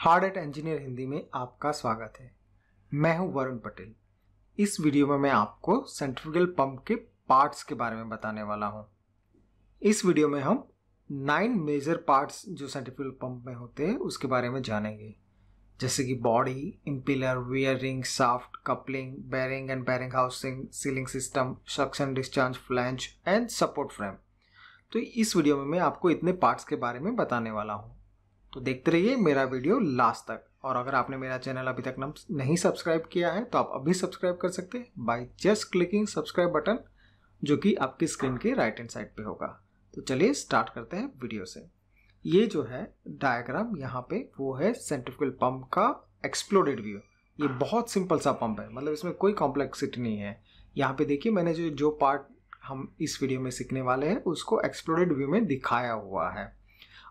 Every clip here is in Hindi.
हार्ड एट इंजीनियर हिंदी में आपका स्वागत है मैं हूं वरुण पटेल इस वीडियो में मैं आपको सेंट्रिफ्यूगल पंप के पार्ट्स के बारे में बताने वाला हूं इस वीडियो में हम नाइन मेजर पार्ट्स जो सेंट्रिफ्यूगल पंप में होते हैं उसके बारे में जानेंगे जैसे कि body impeller wear ring shaft coupling bearing and bearing housing sealing system suction discharge flange and support frame तो इस वीडियो में मैं आपको इतने पार्ट्स के बारे में बताने वाला हूँ तो देखते रहिए मेरा वीडियो लास्ट तक और अगर आपने मेरा चैनल अभी तक नहीं सब्सक्राइब किया है तो आप अभी सब्सक्राइब कर सकते हैं by just clicking subscribe button जो कि आपकी स्क्रीन के राइट हैंड साइड पे होगा तो चलिए स्टार्ट करते हैं वीडियो से ये जो है डायग्राम यहाँ पे वो है सेंट्रिफिकल पंप का एक्सप्लोडेड व्यू ये बहुत सिंपल सा पंप है मतलब इसमें कोई कॉम्प्लेक्सिटी नहीं है यहाँ पे देखिए मैंने जो जो पार्ट हम इस वीडियो में सीखने वाले हैं उसको एक्सप्लोडेड व्यू में दिखाया हुआ है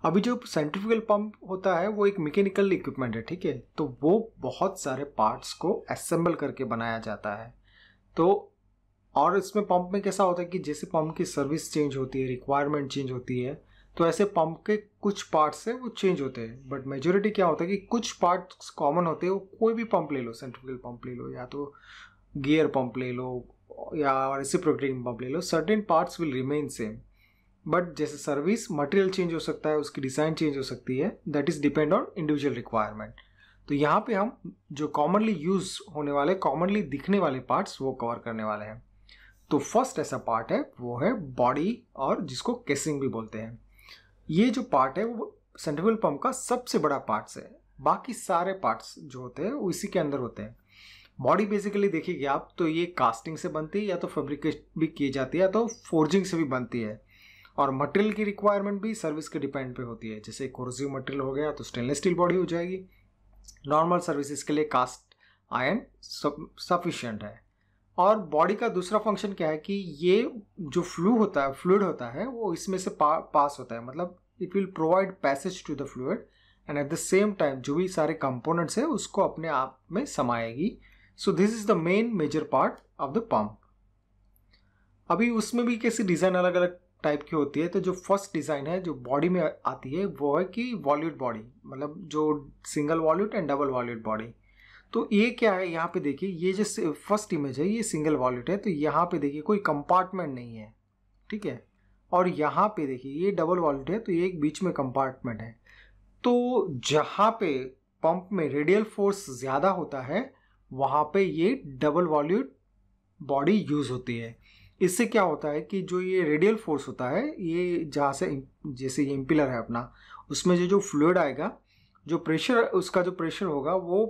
अभी जो सेंट्रीफ्यूगल पंप होता है वो एक मैकेनिकल इक्विपमेंट है ठीक है तो वो बहुत सारे पार्ट्स को असेंबल करके बनाया जाता है तो और इसमें पंप में कैसा होता है कि जैसे पंप की सर्विस चेंज होती है रिक्वायरमेंट चेंज होती है तो ऐसे पंप के कुछ पार्ट्स हैं वो चेंज होते हैं बट मेजोरिटी क्या होता है कि कुछ पार्ट्स कॉमन होते हैं वो कोई भी पंप ले लो सेंट्रीफ्यूगल पंप ले लो या तो गियर पंप ले लो या रेसिप्रोकेटिंग पंप ले लो certain parts will remain same but जैसे सर्विस मटेरियल चेंज हो सकता है उसकी डिज़ाइन चेंज हो सकती है that is depend on individual requirement तो यहाँ पे हम जो कॉमनली यूज़ होने वाले कॉमनली दिखने वाले पार्ट्स वो कवर करने वाले हैं तो फर्स्ट ऐसा पार्ट है वो है बॉडी और जिसको केसिंग भी बोलते हैं ये जो पार्ट है वो सेंट्रिफ्यूल पंप का सबसे बड़ा पार्ट्स है बाकी सारे पार्ट्स जो होते हैं वो इसी के अंदर होते हैं बॉडी बेसिकली देखिएगा आप तो ये कास्टिंग से बनती है या तो फेब्रिकेट भी की जाती है या तो फोर्जिंग से भी बनती है और मटेरियल की रिक्वायरमेंट भी सर्विस के डिपेंड पे होती है जैसे कोरोजिव मटेरियल हो गया तो स्टेनलेस स्टील बॉडी हो जाएगी नॉर्मल सर्विसेज के लिए कास्ट आयन सफिशियंट है और बॉडी का दूसरा फंक्शन क्या है कि ये जो फ्लू होता है फ्लूड होता है वो इसमें से पा, पास होता है मतलब it will provide passage to the fluid and at the same time जो भी सारे कंपोनेंट्स है उसको अपने आप में समाएगी so this is the main major part of the pump अभी उसमें भी कैसे डिज़ाइन अलग अलग टाइप की होती है तो जो फर्स्ट डिज़ाइन है जो बॉडी में आती है वो है कि वॉल्यूट बॉडी मतलब जो single volute and double volute body तो ये क्या है यहाँ पे देखिए ये जो फर्स्ट इमेज है ये सिंगल वॉल्यूट है तो यहाँ पे देखिए कोई कंपार्टमेंट नहीं है ठीक है और यहाँ पे देखिए ये डबल वॉल्यूट है तो ये एक बीच में कंपार्टमेंट है तो जहाँ पे पंप में रेडियल फोर्स ज़्यादा होता है वहाँ पे ये डबल वॉल्यूट बॉडी यूज़ होती है इससे क्या होता है कि जो ये रेडियल फोर्स होता है ये जहाँ से जैसे ये इम्पिलर है अपना उसमें जो जो फ्लूड आएगा जो प्रेशर उसका जो प्रेशर होगा वो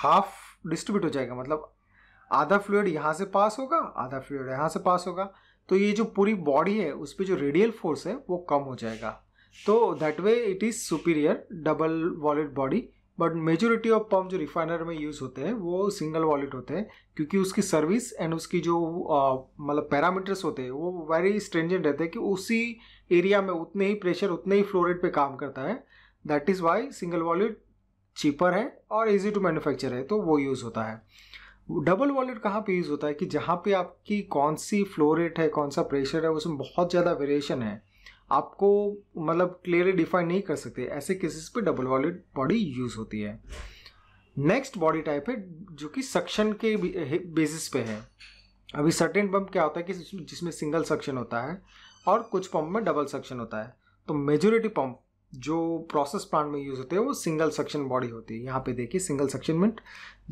हाफ डिस्ट्रीब्यूट हो जाएगा मतलब आधा फ्लूड यहाँ से पास होगा आधा फ्लूड यहाँ से पास होगा तो ये जो पूरी बॉडी है उस पर जो रेडियल फोर्स है वो कम हो जाएगा तो that way it is superior double volute body but majority of pump जो रिफाइनर में यूज़ होते हैं वो सिंगल वॉलेट होते हैं क्योंकि उसकी सर्विस एंड उसकी जो मतलब पैरामीटर्स होते हैं वो वेरी स्ट्रेंजेंट रहते हैं कि उसी एरिया में उतने ही प्रेशर उतने ही फ्लोरेट पे काम करता है that is why single volute cheaper है और ईजी टू मैन्युफैक्चर है तो वो यूज़ होता है डबल वॉलेट कहाँ पे यूज़ होता है कि जहाँ पे आपकी कौन सी फ्लोरेट है कौन सा प्रेशर है उसमें बहुत ज़्यादा वेरिएशन है आपको मतलब क्लियरली डिफाइन नहीं कर सकते ऐसे केसेस पे डबल वॉलेट बॉडी यूज होती है नेक्स्ट बॉडी टाइप है जो कि सक्शन के बेसिस पे है अभी सर्टेन पंप क्या होता है कि जिसमें सिंगल सक्शन होता है और कुछ पंप में डबल सक्शन होता है तो मेजोरिटी पंप जो प्रोसेस प्लांट में यूज़ होते हैं वो सिंगल सक्शन बॉडी होती है यहाँ पे देखिए सिंगल सक्शन में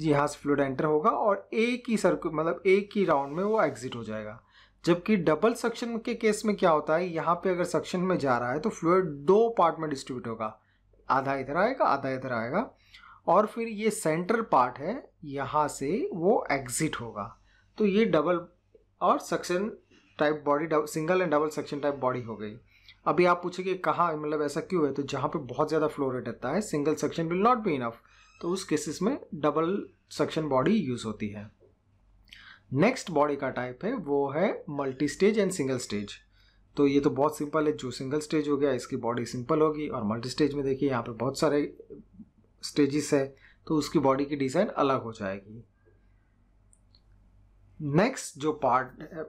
यहाँ से फ्लूड एंटर होगा और एक ही सर्कुल मतलब एक ही राउंड में वो एग्जिट हो जाएगा जबकि डबल सक्शन के केस में क्या होता है यहाँ पे अगर सक्शन में जा रहा है तो फ्लूड दो पार्ट में डिस्ट्रीब्यूट होगा आधा इधर आएगा आधा इधर आएगा और फिर ये सेंटर पार्ट है यहाँ से वो एग्जिट होगा तो ये डबल और suction type body single end double suction type body हो गई अभी आप पूछेंगे कहाँ मतलब ऐसा क्यों है तो जहाँ पे बहुत ज़्यादा फ्लो रेट रहता है single suction will not be enough तो उस केसेस में डबल सेक्शन बॉडी यूज़ होती है नेक्स्ट बॉडी का टाइप है वो है multi stage and single stage तो ये तो बहुत सिंपल है जो सिंगल स्टेज हो गया इसकी बॉडी सिंपल होगी और मल्टी स्टेज में देखिए यहाँ पे बहुत सारे स्टेजेस है तो उसकी बॉडी की डिज़ाइन अलग हो जाएगी नेक्स्ट जो पार्ट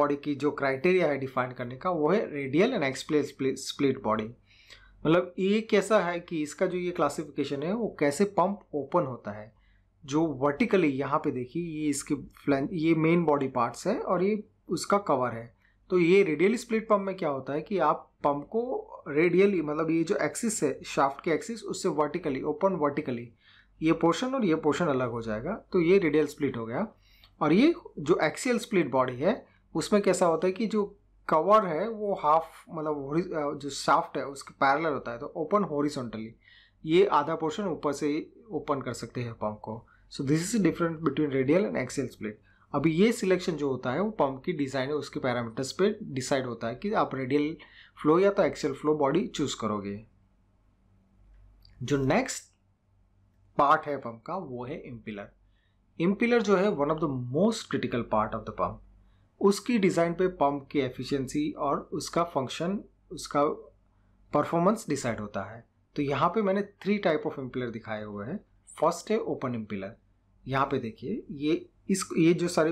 बॉडी की जो क्राइटेरिया है डिफाइन करने का वो है radial and axial split body मतलब ये कैसा है कि इसका जो ये क्लासिफिकेशन है वो कैसे पंप ओपन होता है जो वर्टिकली यहाँ पे देखिए ये इसके फ्लैन ये मेन बॉडी पार्ट्स है और ये उसका कवर है तो ये रेडियल स्प्लिट पंप में क्या होता है कि आप पंप को रेडियली मतलब ये जो एक्सिस है शाफ्ट के एक्सिस उससे वर्टिकली ओपन वर्टिकली ये पोर्शन और ये पोर्शन अलग हो जाएगा तो ये रेडियल स्प्लिट हो गया और ये जो एक्सियल स्प्लिट बॉडी है उसमें कैसा होता है कि जो कवर है वो हाफ मतलब जो शाफ्ट है उसके पैरलर होता है तो ओपन हॉरिजॉन्टली ये आधा पोर्शन ऊपर से ओपन कर सकते हैं पंप को so this is difference between radial and axial split अभी ये सिलेक्शन जो होता है वो पंप की डिज़ाइन है उसके पैरामीटर्स पे डिसाइड होता है कि आप रेडियल फ्लो या तो एक्सेल फ्लो बॉडी चूज करोगे जो नेक्स्ट पार्ट है पंप का वो है इम्पिलर इम्पिलर जो है one of the most critical part of the pump उसकी डिज़ाइन पे पंप की एफिशिएंसी और उसका फंक्शन उसका परफॉर्मेंस डिसाइड होता है तो यहाँ पे मैंने थ्री टाइप ऑफ इम्पिलर दिखाए हुए हैं फर्स्ट है ओपन इम्पिलर यहाँ पे देखिए ये इस ये जो सारे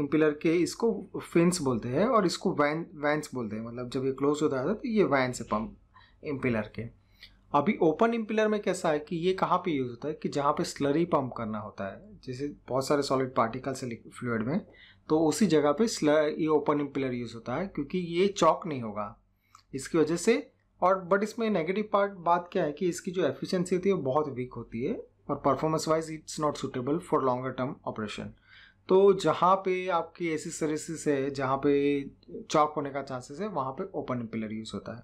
इम्पिलर के इसको फिंस बोलते हैं और इसको वैन वैंस बोलते हैं मतलब जब ये क्लोज होता है तो ये वैंस है पम्प इम्पिलर के अभी ओपन इम्पिलर में कैसा है कि ये कहाँ पे यूज़ होता है कि जहाँ पे स्लरी पम्प करना होता है जैसे बहुत सारे सॉलिड पार्टिकल्स है फ्लूड में तो उसी जगह पे स्लर ये ओपन इम्पिलर यूज़ होता है क्योंकि ये चौक नहीं होगा इसकी वजह से और बट इसमें नेगेटिव पार्ट बात क्या है कि इसकी जो एफिशिएंसी होती है वो बहुत वीक होती है और performance wise it's not suitable for longer term operation तो जहाँ पे आपकी ऐसी सर्विसेज है जहाँ पे चॉक होने का चांसेस है वहाँ पे ओपन इम्पिलर यूज़ होता है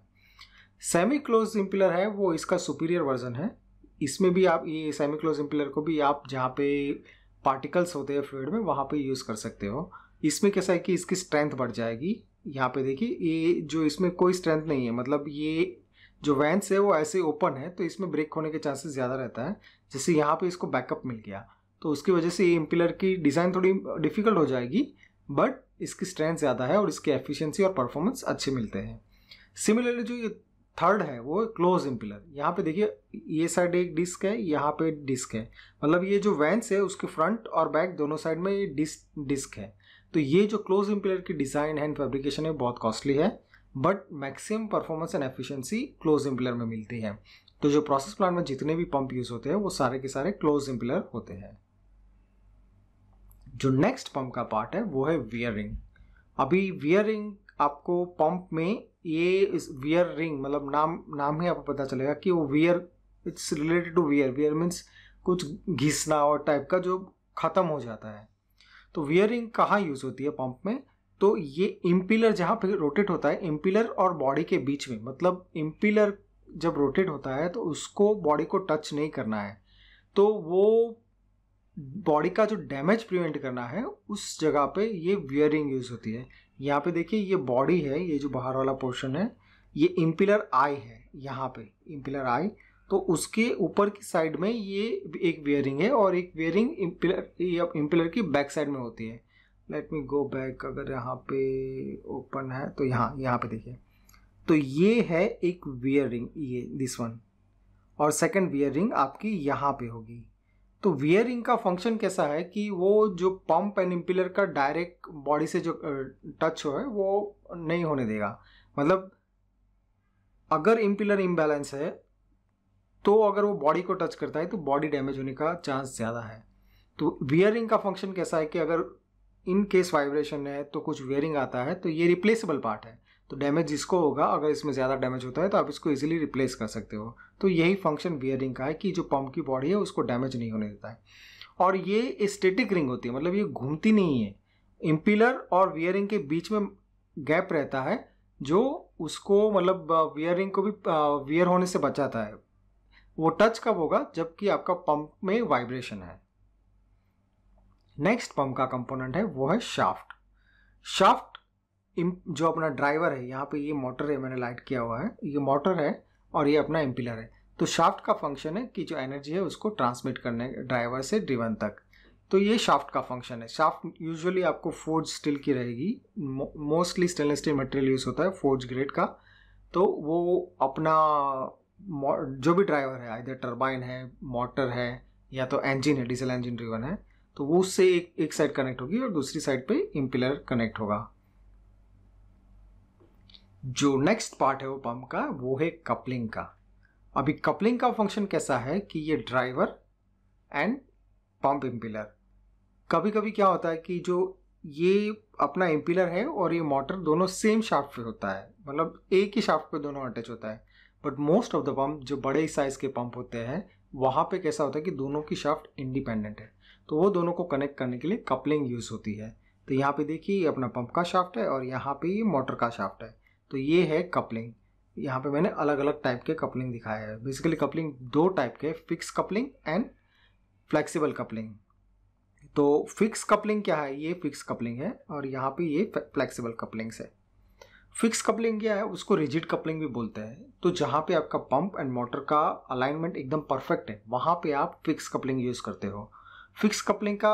सेमी क्लोज इम्पिलर है वो इसका सुपीरियर वर्जन है इसमें भी आप ये सेमी क्लोज इम्पिलर को भी आप जहाँ पे पार्टिकल्स होते हैं फ्लूड में वहाँ पे यूज़ कर सकते हो इसमें कैसा है कि इसकी स्ट्रेंथ बढ़ जाएगी यहाँ पे देखिए ये जो इसमें कोई स्ट्रेंथ नहीं है मतलब ये जो वैंस है वो ऐसे ओपन है तो इसमें ब्रेक होने के चांसेस ज़्यादा रहता है जैसे यहाँ पे इसको बैकअप मिल गया तो उसकी वजह से ये इम्पिलर की डिज़ाइन थोड़ी डिफ़िकल्ट हो जाएगी बट इसकी स्ट्रेंथ ज़्यादा है और इसकी एफिशिएंसी और परफॉर्मेंस अच्छे मिलते हैं सिमिलरली जो ये थर्ड है वो क्लोज इम्पिलर यहाँ पर देखिए ये साइड एक डिस्क है यहाँ पर डिस्क है मतलब ये जो वैंस है उसके फ्रंट और बैक दोनों साइड में ये डिस्क डिस्क है तो ये जो क्लोज इम्पिलर की डिज़ाइन एंड फेब्रिकेशन है बहुत कॉस्टली है but maximum performance and efficiency close impeller में मिलती है तो जो प्रोसेस प्लांट में जितने भी पंप यूज होते हैं वो सारे के सारे क्लोज इम्पलर होते हैं जो नेक्स्ट पंप का पार्ट है वो है वियर रिंग अभी वियर रिंग आपको पंप में ये इस वियर रिंग मतलब नाम नाम ही आपको पता चलेगा कि वो wear it's related to wear wear means कुछ घिसना और टाइप का जो ख़त्म हो जाता है तो वियरिंग कहाँ यूज़ होती है पंप में तो ये इम्पिलर जहाँ पे रोटेट होता है इम्पिलर और बॉडी के बीच में मतलब इम्पिलर जब रोटेट होता है तो उसको बॉडी को टच नहीं करना है तो वो बॉडी का जो डैमेज प्रिवेंट करना है उस जगह पे ये वियरिंग यूज़ होती है यहाँ पे देखिए ये बॉडी है ये जो बाहर वाला पोर्शन है ये इम्पिलर आई है यहाँ पे इम्पिलर आई तो उसके ऊपर की साइड में ये एक वियरिंग है और एक वियरिंग इम्पिलर इम्पिलर की बैक साइड में होती है लेट मी गो बैक अगर यहाँ पे ओपन है तो यहाँ यहाँ पे देखिए तो ये है एक वियर रिंग ये दिस वन और सेकंड वियर रिंग आपकी यहाँ पे होगी तो वियर रिंग का फंक्शन कैसा है कि वो जो पंप एंड इम्पिलर का डायरेक्ट बॉडी से जो टच हो है वो नहीं होने देगा मतलब अगर इम्पिलर इम्बैलेंस है तो अगर वो बॉडी को टच करता है तो बॉडी डैमेज होने का चांस ज़्यादा है तो वियर रिंग का फंक्शन कैसा है कि अगर इन केस वाइब्रेशन है तो कुछ वेयरिंग आता है तो ये रिप्लेसेबल पार्ट है तो डैमेज जिसको होगा अगर इसमें ज़्यादा डैमेज होता है तो आप इसको इजीली रिप्लेस कर सकते हो तो यही फंक्शन वियरिंग का है कि जो पंप की बॉडी है उसको डैमेज नहीं होने देता है और ये स्टेटिक रिंग होती है मतलब ये घूमती नहीं है इम्पिलर और वियरिंग के बीच में गैप रहता है जो उसको मतलब वियरिंग को भी वियर होने से बचाता है वो टच कब होगा जबकि आपका पंप में वाइब्रेशन है नेक्स्ट पंप का कंपोनेंट है वो है शाफ्ट शाफ्ट जो अपना ड्राइवर है यहाँ पे ये मोटर है मैंने लाइट किया हुआ है ये मोटर है और ये अपना इम्पिलर है तो शाफ्ट का फंक्शन है कि जो एनर्जी है उसको ट्रांसमिट करने ड्राइवर से ड्रिवन तक तो ये शाफ्ट का फंक्शन है शाफ्ट यूजुअली आपको फोर्ज स्टील की रहेगी mostly stainless steel material use होता है फोर्ज ग्रेड का तो वो अपना जो भी ड्राइवर है इधर टर्बाइन है मोटर है या तो इंजन है डीजल इंजन ड्रिवन है तो वो उससे एक एक साइड कनेक्ट होगी और दूसरी साइड पे इम्पिलर कनेक्ट होगा जो नेक्स्ट पार्ट है वो पंप का वो है कपलिंग का अभी कपलिंग का फंक्शन कैसा है कि ये ड्राइवर एंड पंप इम्पिलर कभी कभी क्या होता है कि जो ये अपना इम्पिलर है और ये मोटर दोनों सेम शाफ्ट पे होता है मतलब एक ही शाफ्ट पे दोनों अटैच होता है but most of the pump जो बड़े साइज के पंप होते हैं वहाँ पे कैसा होता है कि दोनों की शाफ्ट इंडिपेंडेंट है तो वो दोनों को कनेक्ट करने के लिए कपलिंग यूज़ होती है तो यहाँ पे देखिए ये अपना पंप का शाफ्ट है और यहाँ पे ये मोटर का शाफ्ट है तो ये है कपलिंग यहाँ पे मैंने अलग अलग टाइप के कपलिंग दिखाया है बेसिकली कपलिंग दो टाइप के fix coupling and flexible coupling तो फिक्स कपलिंग क्या है ये फिक्स कपलिंग है और यहाँ पे ये फ्लैक्सीबल कपलिंग्स है फिक्स कपलिंग क्या है उसको रिजिड कपलिंग भी बोलते हैं तो जहाँ पे आपका पंप एंड मोटर का अलाइनमेंट एकदम परफेक्ट है वहाँ पे आप फिक्स कपलिंग यूज़ करते हो फिक्स कपलिंग का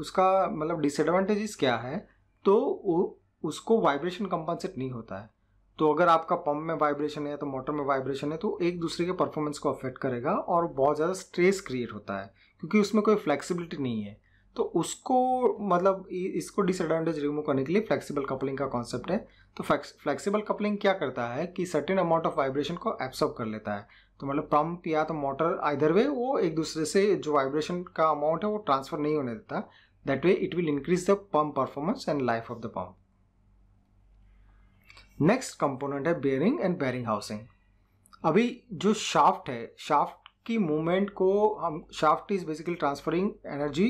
उसका मतलब डिसएडवांटेजेस क्या है तो उसको वाइब्रेशन कंपनसेट नहीं होता है तो अगर आपका पंप में वाइब्रेशन है तो मोटर में वाइब्रेशन है तो एक दूसरे के परफॉर्मेंस को अफेक्ट करेगा और बहुत ज़्यादा स्ट्रेस क्रिएट होता है क्योंकि उसमें कोई फ्लेक्सिबिलिटी नहीं है तो उसको मतलब इसको डिसएडवांटेज रिमूव करने के लिए फ्लेक्सिबल कपलिंग का कॉन्सेप्ट है तो फ्लेक्सिबल कपलिंग क्या करता है कि सर्टेन अमाउंट ऑफ वाइब्रेशन को एब्सॉर्ब कर लेता है तो मतलब पंप या तो मोटर आइधर वे वो एक दूसरे से जो वाइब्रेशन का अमाउंट है वो ट्रांसफर नहीं होने देता that way it will increase the pump performance and life of the pump next component है बेयरिंग एंड बेयरिंग हाउसिंग अभी जो शाफ्ट है शाफ्ट की मूवमेंट को हम shaft is basically transferring energy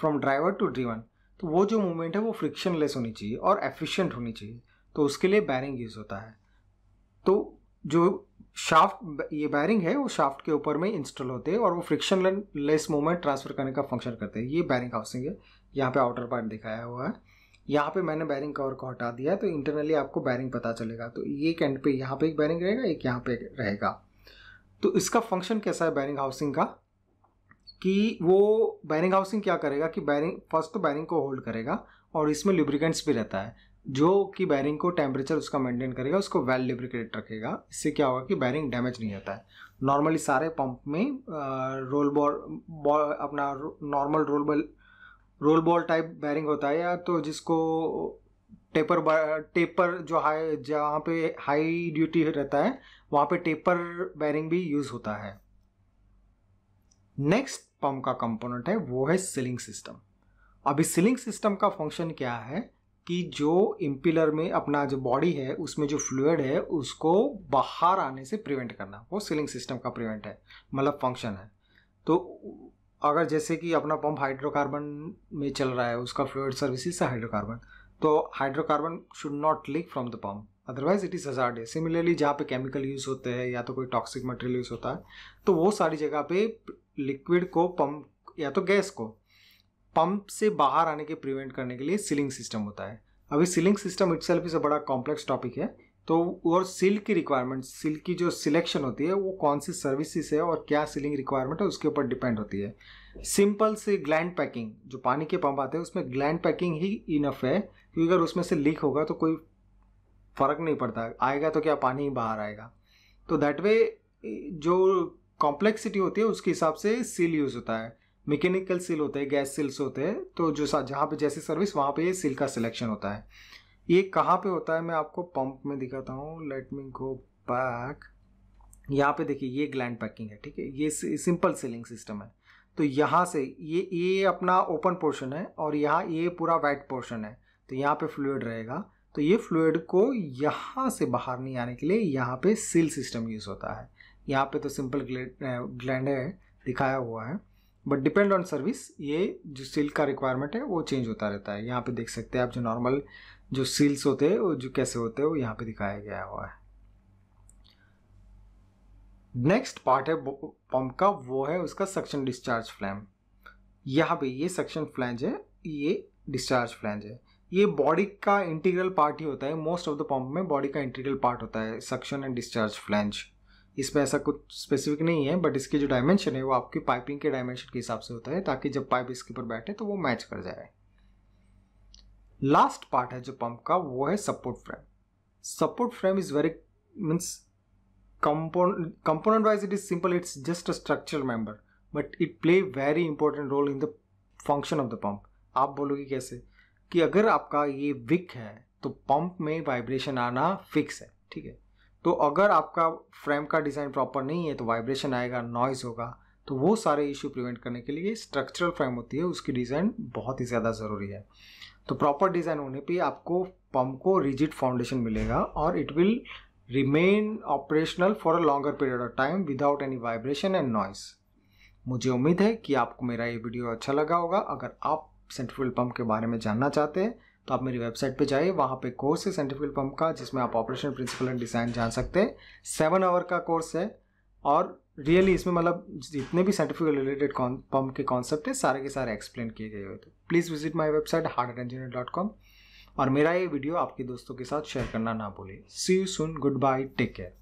from driver to driven तो वो जो मूवमेंट है वो लेस होनी चाहिए और एफिशिएंट होनी चाहिए तो उसके लिए बैरिंग यूज़ होता है तो जो शाफ्ट ये बैरिंग है वो शाफ्ट के ऊपर में इंस्टॉल होते हैं और वो फ्रिक्शन लेस मूवमेंट ट्रांसफर करने का फंक्शन करते हैं ये बैरिंग हाउसिंग है यहाँ पे आउटर पार्ट दिखाया हुआ है यहाँ पे मैंने बैरिंग कवर को हटा दिया तो इंटरनली आपको बैरिंग पता चलेगा तो एक एंड पे यहाँ पे एक बैरिंग रहेगा एक यहाँ पे रहेगा तो इसका फंक्शन कैसा है बैरिंग हाउसिंग का कि वो बैरिंग हाउसिंग क्या करेगा कि बैरिंग फर्स्ट तो बैरिंग को होल्ड करेगा और इसमें लुब्रिकेंट्स भी रहता है जो कि बैरिंग को टेम्परेचर उसका मेंटेन करेगा उसको वेल लिब्रिकेटेड रखेगा इससे क्या होगा कि बैरिंग डैमेज नहीं होता है नॉर्मली सारे पंप में रोल बॉल बॉल अपना normal roll ball roll ball type bearing होता है या तो जिसको टेपर टेपर जो हाई जहाँ पे हाई ड्यूटी रहता है वहाँ पे टेपर बैरिंग भी यूज़ होता है नेक्स्ट पंप का कंपोनेंट है वो है सीलिंग सिस्टम अभी सीलिंग सिस्टम का फंक्शन क्या है कि जो इम्पिलर में अपना जो बॉडी है उसमें जो फ्लूड है उसको बाहर आने से प्रिवेंट करना वो सीलिंग सिस्टम का प्रिवेंट है मतलब फंक्शन है तो अगर जैसे कि अपना पंप हाइड्रोकार्बन में चल रहा है उसका फ्लूड सर्विसेज है हाइड्रोकार्बन तो hydrocarbon should not leak from the pump otherwise it is hazard है सिमिलरली जहाँ पे केमिकल यूज़ होते हैं या तो कोई टॉक्सिक मटेरियल यूज़ होता है तो वो सारी जगह पे लिक्विड को पंप या तो गैस को पंप से बाहर आने के प्रिवेंट करने के लिए सीलिंग सिस्टम होता है अभी sealing system itself is बड़ा कॉम्प्लेक्स टॉपिक है तो और सील की रिक्वायरमेंट सील की जो सिलेक्शन होती है वो कौन सी सर्विसेज है और क्या सीलिंग रिक्वायरमेंट है उसके ऊपर डिपेंड होती है सिंपल से ग्लैंड पैकिंग जो पानी के पंप आते हैं उसमें ग्लैंड पैकिंग ही इनफ है क्योंकि अगर उसमें से लीक होगा तो कोई फर्क नहीं पड़ता आएगा तो क्या पानी ही बाहर आएगा तो दैट वे जो कॉम्प्लेक्सिटी होती है उसके हिसाब से सील यूज़ होता है मैकेनिकल सील होते हैं गैस सील्स होते हैं तो जो जहाँ पे जैसी सर्विस वहाँ पे ये सील का सिलेक्शन होता है ये कहाँ पे होता है मैं आपको पंप में दिखाता हूँ लेट मी गो बैक यहाँ पे देखिए ये ग्लैंड पैकिंग है ठीक है ये सिंपल सीलिंग सिस्टम है तो यहाँ से ये ये अपना ओपन पोर्शन है और यहाँ ये पूरा वाइट पोर्शन है तो यहाँ पे फ्लूड रहेगा तो ये फ्लूड को यहाँ से बाहर नहीं आने के लिए यहाँ पे सील सिस्टम यूज़ होता है यहाँ पे तो सिंपल ग्लैंड है दिखाया हुआ है बट डिपेंड ऑन सर्विस ये जो सील का रिक्वायरमेंट है वो चेंज होता रहता है यहाँ पे देख सकते हैं आप जो नॉर्मल जो सील्स होते हैं वो जो कैसे होते हैं वो यहाँ पे दिखाया गया हुआ है नेक्स्ट पार्ट है पंप का वो है उसका सक्शन डिस्चार्ज फ्लैम यहाँ पे ये सक्शन फ्लैंज है ये डिस्चार्ज फ्लैंज है ये बॉडी का इंटीग्रल पार्ट ही होता है मोस्ट ऑफ द पंप में बॉडी का इंटीग्रल पार्ट होता है सक्शन एंड डिस्चार्ज फ्लैंज इस पर ऐसा कुछ स्पेसिफिक नहीं है बट इसकी जो डायमेंशन है वो आपकी पाइपिंग के डायमेंशन के हिसाब से होता है ताकि जब पाइप इसके ऊपर बैठे तो वो मैच कर जाए लास्ट पार्ट है जो पंप का वो है support frame support frame is very means component wise it is simple it's just a structure member but it play very important role in the function of the pump आप बोलोगे कैसे कि अगर आपका ये विक है तो पंप में वाइब्रेशन आना फिक्स है ठीक है तो अगर आपका फ्रेम का डिज़ाइन प्रॉपर नहीं है तो वाइब्रेशन आएगा नॉइज़ होगा तो वो सारे इश्यू प्रिवेंट करने के लिए स्ट्रक्चरल फ्रेम होती है उसकी डिज़ाइन बहुत ही ज़्यादा ज़रूरी है तो प्रॉपर डिज़ाइन होने पे आपको पम्प को रिजिड फाउंडेशन मिलेगा और it will remain operational for a longer period of time without any vibration and noise मुझे उम्मीद है कि आपको मेरा ये वीडियो अच्छा लगा होगा अगर आप सेंट्रफ्यूल पम्प के बारे में जानना चाहते हैं तो आप मेरी वेबसाइट पे जाइए वहाँ पे कोर्स है सेंट्रीफ्यूल पंप का जिसमें आप ऑपरेशन प्रिंसिपल एंड डिज़ाइन जान सकते हैं सेवन आवर का कोर्स है और रियली really इसमें मतलब जितने भी सेंट्रीफ्यूल रिलेटेड पंप के कॉन्सेप्ट है सारे के सारे एक्सप्लेन किए गए हुए थे please visit my website heart engineer dot com और मेरा ये वीडियो आपके दोस्तों के साथ शेयर करना ना भूलें see you soon good bye take care